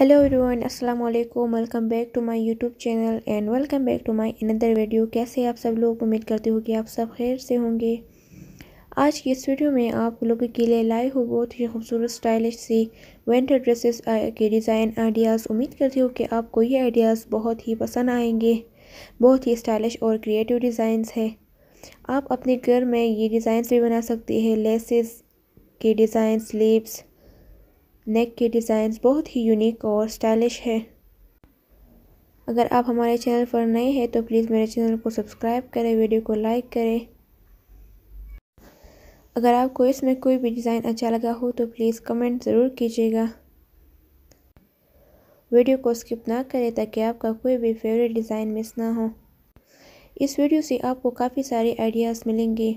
hello everyone अस्सलाम वालेकुम welcome back to my YouTube channel and welcome back to my another video कैसे आप सब लोग उम्मीद करती हो कि आप सब खैर से होंगे आज की इस वीडियो में आप लोगों के लिए लाए हो बहुत ही खूबसूरत स्टाइलिश सी विंटर ड्रेसेस के डिज़ाइन आइडियाज़ उम्मीद करती हूँ कि आपको ये आइडियाज़ बहुत ही पसंद आएंगे बहुत ही स्टाइलिश और क्रिएटिव डिज़ाइंस है आप अपने घर में ये डिज़ाइंस भी बना सकते हैं लेसेस के डिज़ाइन स्लीव्स नेक के डिज़ाइन बहुत ही यूनिक और स्टाइलिश है अगर आप हमारे चैनल पर नए हैं तो प्लीज़ मेरे चैनल को सब्सक्राइब करें वीडियो को लाइक करें अगर आपको इसमें कोई भी डिज़ाइन अच्छा लगा हो तो प्लीज़ कमेंट ज़रूर कीजिएगा वीडियो को स्किप ना करें ताकि आपका कोई भी फेवरेट डिज़ाइन मिस ना हो इस वीडियो से आपको काफ़ी सारे आइडियाज़ मिलेंगे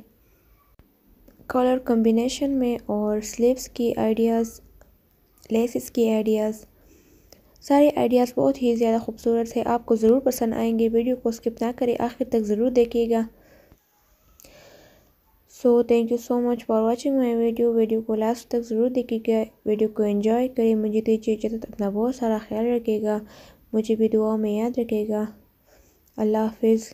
कलर कॉम्बिनेशन में और स्लीव्स की आइडियाज़ लेसिस के आइडियाज़ सारे आइडियाज़ बहुत ही ज़्यादा खूबसूरत है आपको ज़रूर पसंद आएंगे वीडियो को स्किप ना करें आखिर तक ज़रूर देखिएगा so thank you so much for watching my video video को लास्ट तक ज़रूर देखिएगा वीडियो को एंजॉय करें मुझे दीजिए इजाज़त अपना बहुत सारा ख्याल रखेगा मुझे भी दुआ में याद रखेगा अल्लाह हाफिज़